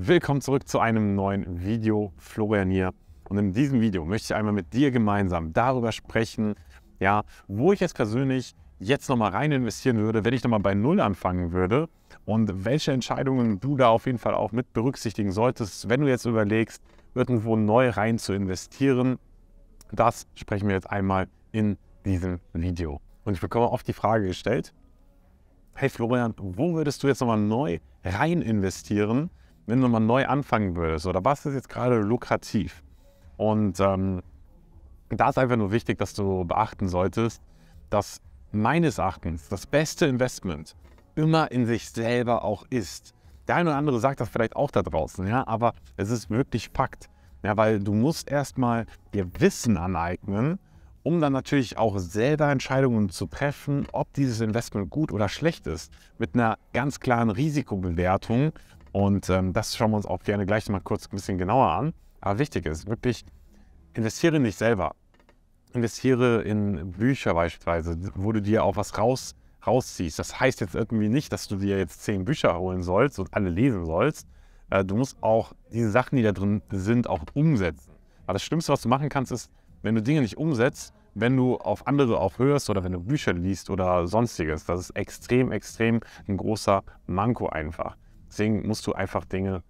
Willkommen zurück zu einem neuen Video, Florian hier. Und in diesem Video möchte ich einmal mit dir gemeinsam darüber sprechen, ja, wo ich jetzt persönlich jetzt nochmal rein investieren würde, wenn ich nochmal bei Null anfangen würde und welche Entscheidungen du da auf jeden Fall auch mit berücksichtigen solltest, wenn du jetzt überlegst, irgendwo neu rein zu investieren. Das sprechen wir jetzt einmal in diesem Video. Und ich bekomme oft die Frage gestellt, hey Florian, wo würdest du jetzt nochmal neu rein investieren? wenn du mal neu anfangen würdest oder was ist jetzt gerade lukrativ? Und ähm, da ist einfach nur wichtig, dass du beachten solltest, dass meines Erachtens das beste Investment immer in sich selber auch ist. Der eine oder andere sagt das vielleicht auch da draußen, ja, aber es ist wirklich Fakt. Ja, weil du musst erstmal dir Wissen aneignen, um dann natürlich auch selber Entscheidungen zu treffen, ob dieses Investment gut oder schlecht ist, mit einer ganz klaren Risikobewertung, und ähm, das schauen wir uns auch gerne gleich mal kurz ein bisschen genauer an. Aber wichtig ist wirklich, investiere in dich selber. Investiere in Bücher beispielsweise, wo du dir auch was raus, rausziehst. Das heißt jetzt irgendwie nicht, dass du dir jetzt zehn Bücher holen sollst und alle lesen sollst. Äh, du musst auch diese Sachen, die da drin sind, auch umsetzen. Aber das Schlimmste, was du machen kannst, ist, wenn du Dinge nicht umsetzt, wenn du auf andere auch hörst oder wenn du Bücher liest oder sonstiges. Das ist extrem, extrem ein großer Manko einfach. Deswegen musst du einfach Dinge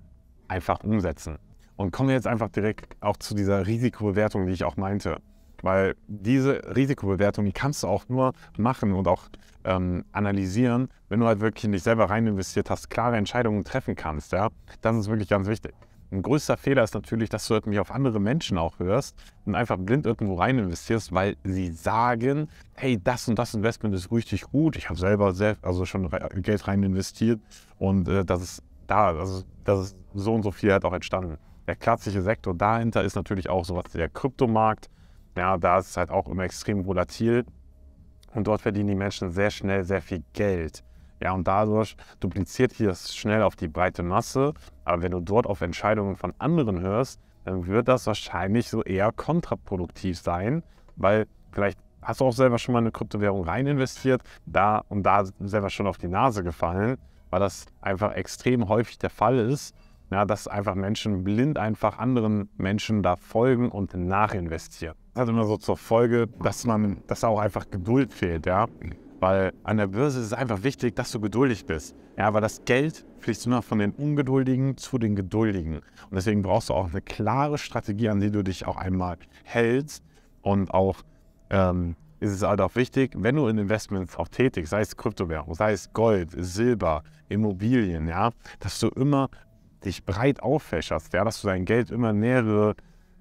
einfach umsetzen. Und kommen wir jetzt einfach direkt auch zu dieser Risikobewertung, die ich auch meinte. Weil diese Risikobewertung, die kannst du auch nur machen und auch ähm, analysieren, wenn du halt wirklich in dich selber rein investiert hast, klare Entscheidungen treffen kannst. Ja? Das ist wirklich ganz wichtig. Ein größter Fehler ist natürlich, dass du halt irgendwie auf andere Menschen auch hörst und einfach blind irgendwo rein investierst, weil sie sagen, hey, das und das Investment ist richtig gut. Ich habe selber sehr, also schon Geld rein investiert und äh, das ist da, also das ist so und so viel hat auch entstanden. Der klassische Sektor dahinter ist natürlich auch sowas wie der Kryptomarkt. Ja, da ist es halt auch immer extrem volatil und dort verdienen die Menschen sehr schnell sehr viel Geld. Ja, und dadurch dupliziert sich das schnell auf die breite Masse. Aber wenn du dort auf Entscheidungen von anderen hörst, dann wird das wahrscheinlich so eher kontraproduktiv sein, weil vielleicht hast du auch selber schon mal eine Kryptowährung rein investiert, da und da selber schon auf die Nase gefallen, weil das einfach extrem häufig der Fall ist, ja, dass einfach Menschen blind einfach anderen Menschen da folgen und nachinvestieren. Das hat immer so zur Folge, dass man, dass auch einfach Geduld fehlt, ja. Weil an der Börse ist es einfach wichtig, dass du geduldig bist. Ja, aber das Geld fließt immer von den Ungeduldigen zu den Geduldigen. Und deswegen brauchst du auch eine klare Strategie, an die du dich auch einmal hältst. Und auch ähm, ist es halt auch wichtig, wenn du in Investments auch tätig, sei es Kryptowährung, sei es Gold, Silber, Immobilien, ja, dass du immer dich breit auffächerst, ja, dass du dein Geld immer mehrere,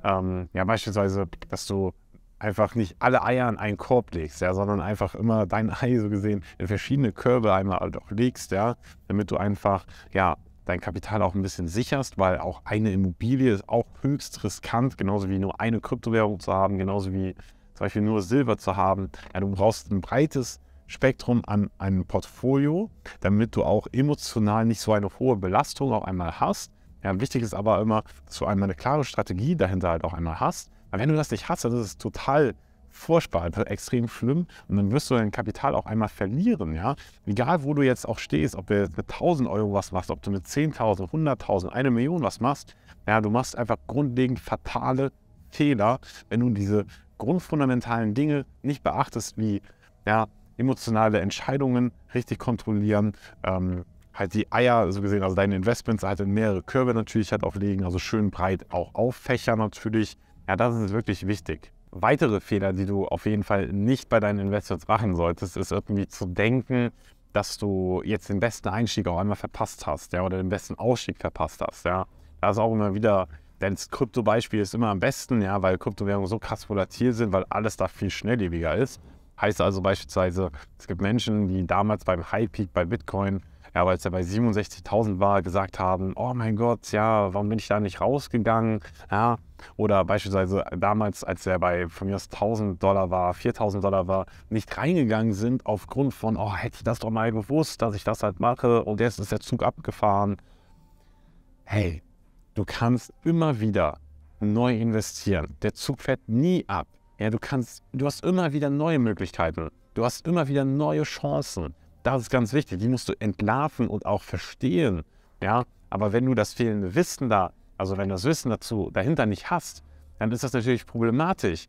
ähm, ja, beispielsweise, dass du einfach nicht alle Eier in einen Korb legst, ja, sondern einfach immer dein Ei so gesehen in verschiedene Körbe einmal halt auch legst, ja, damit du einfach ja dein Kapital auch ein bisschen sicherst, weil auch eine Immobilie ist auch höchst riskant, genauso wie nur eine Kryptowährung zu haben, genauso wie zum Beispiel nur Silber zu haben. Ja, du brauchst ein breites Spektrum an einem Portfolio, damit du auch emotional nicht so eine hohe Belastung auch einmal hast. Ja, wichtig ist aber immer, dass du einmal eine klare Strategie dahinter halt auch einmal hast aber wenn du das nicht hast, dann ist es total furchtbar, extrem schlimm. Und dann wirst du dein Kapital auch einmal verlieren. Ja? Egal, wo du jetzt auch stehst, ob du jetzt mit 1000 Euro was machst, ob du mit 10.000, 100.000, eine Million was machst. Ja, du machst einfach grundlegend fatale Fehler, wenn du diese grundfundamentalen Dinge nicht beachtest, wie ja, emotionale Entscheidungen richtig kontrollieren, ähm, halt die Eier, so gesehen, also deine Investments halt in mehrere Körbe natürlich halt auflegen, also schön breit auch auffächern natürlich, ja, das ist wirklich wichtig. Weitere Fehler, die du auf jeden Fall nicht bei deinen Investments machen solltest, ist irgendwie zu denken, dass du jetzt den besten Einstieg auch einmal verpasst hast, ja, oder den besten Ausstieg verpasst hast, ja. Da ist auch immer wieder, denn das Krypto-Beispiel ist immer am besten, ja, weil Kryptowährungen so krass volatil sind, weil alles da viel schnelllebiger ist. Heißt also beispielsweise, es gibt Menschen, die damals beim High Peak bei Bitcoin ja, weil es ja bei 67.000 war, gesagt haben, oh mein Gott, ja, warum bin ich da nicht rausgegangen? Ja, oder beispielsweise damals, als er bei von mir aus 1.000 Dollar war, 4.000 Dollar war, nicht reingegangen sind aufgrund von, oh, hätte ich das doch mal gewusst, dass ich das halt mache und jetzt ist der Zug abgefahren. Hey, du kannst immer wieder neu investieren. Der Zug fährt nie ab. Ja, du kannst, du hast immer wieder neue Möglichkeiten. Du hast immer wieder neue Chancen. Das ist ganz wichtig. Die musst du entlarven und auch verstehen. Ja, aber wenn du das fehlende Wissen da, also wenn du das Wissen dazu dahinter nicht hast, dann ist das natürlich problematisch.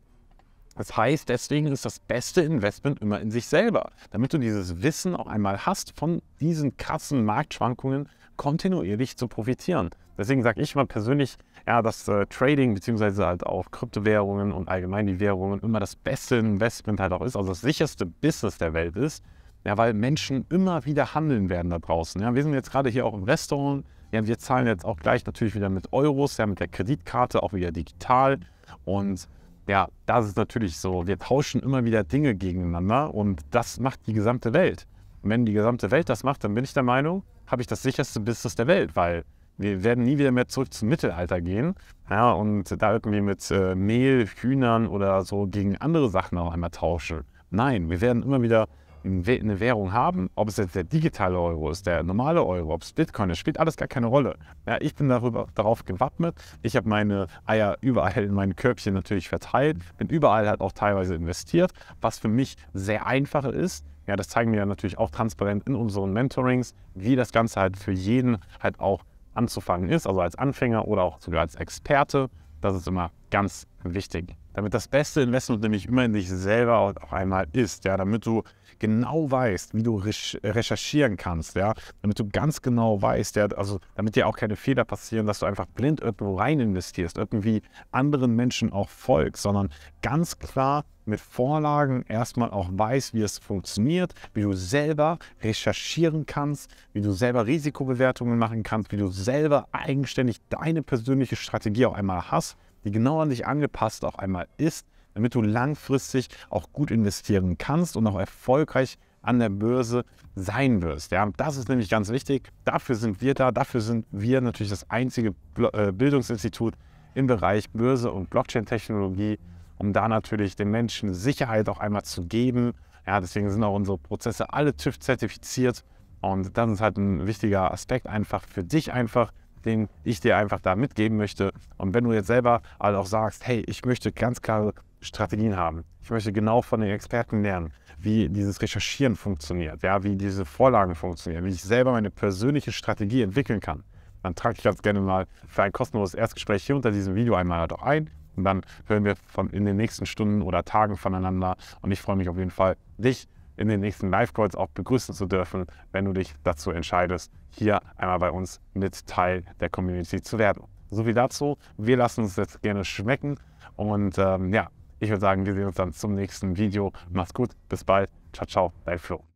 Das heißt, deswegen ist das beste Investment immer in sich selber, damit du dieses Wissen auch einmal hast, von diesen krassen Marktschwankungen kontinuierlich zu profitieren. Deswegen sage ich mal persönlich, ja, dass äh, Trading bzw. halt auch Kryptowährungen und allgemein die Währungen immer das beste Investment halt auch ist, also das sicherste Business der Welt ist, ja, weil Menschen immer wieder handeln werden da draußen. Ja, wir sind jetzt gerade hier auch im Restaurant. Ja, wir zahlen jetzt auch gleich natürlich wieder mit Euros, ja, mit der Kreditkarte, auch wieder digital. Und ja, das ist natürlich so. Wir tauschen immer wieder Dinge gegeneinander und das macht die gesamte Welt. Und wenn die gesamte Welt das macht, dann bin ich der Meinung, habe ich das sicherste Business der Welt, weil wir werden nie wieder mehr zurück zum Mittelalter gehen ja, und da irgendwie mit äh, Mehl, Hühnern oder so gegen andere Sachen auch einmal tauschen. Nein, wir werden immer wieder eine Währung haben, ob es jetzt der digitale Euro ist, der normale Euro, ob es Bitcoin ist, spielt alles gar keine Rolle. Ja, ich bin darüber, darauf gewappnet. Ich habe meine Eier überall in meinen Körbchen natürlich verteilt, bin überall halt auch teilweise investiert, was für mich sehr einfach ist. Ja, das zeigen wir ja natürlich auch transparent in unseren Mentorings, wie das Ganze halt für jeden halt auch anzufangen ist, also als Anfänger oder auch sogar als Experte. Das ist immer ganz wichtig. Damit das beste Investment nämlich immer in dich selber auch einmal ist, ja, damit du genau weißt, wie du recherchieren kannst, ja, damit du ganz genau weißt, ja, also damit dir auch keine Fehler passieren, dass du einfach blind irgendwo rein investierst, irgendwie anderen Menschen auch folgst, sondern ganz klar mit Vorlagen erstmal auch weißt, wie es funktioniert, wie du selber recherchieren kannst, wie du selber Risikobewertungen machen kannst, wie du selber eigenständig deine persönliche Strategie auch einmal hast, die genau an dich angepasst auch einmal ist damit du langfristig auch gut investieren kannst und auch erfolgreich an der Börse sein wirst. Ja, das ist nämlich ganz wichtig. Dafür sind wir da. Dafür sind wir natürlich das einzige äh, Bildungsinstitut im Bereich Börse und Blockchain-Technologie, um da natürlich den Menschen Sicherheit auch einmal zu geben. Ja, deswegen sind auch unsere Prozesse alle TÜV-zertifiziert. Und das ist halt ein wichtiger Aspekt einfach für dich einfach, den ich dir einfach da mitgeben möchte. Und wenn du jetzt selber halt auch sagst, hey, ich möchte ganz klare Strategien haben. Ich möchte genau von den Experten lernen, wie dieses Recherchieren funktioniert, ja, wie diese Vorlagen funktionieren, wie ich selber meine persönliche Strategie entwickeln kann. Dann trage ich ganz gerne mal für ein kostenloses Erstgespräch hier unter diesem Video einmal halt ein. Und dann hören wir von, in den nächsten Stunden oder Tagen voneinander. Und ich freue mich auf jeden Fall, dich in den nächsten Live-Calls auch begrüßen zu dürfen, wenn du dich dazu entscheidest, hier einmal bei uns mit Teil der Community zu werden. So viel dazu. Wir lassen uns jetzt gerne schmecken und ähm, ja, ich würde sagen, wir sehen uns dann zum nächsten Video. Mach's gut, bis bald. Ciao, ciao, dein Flo.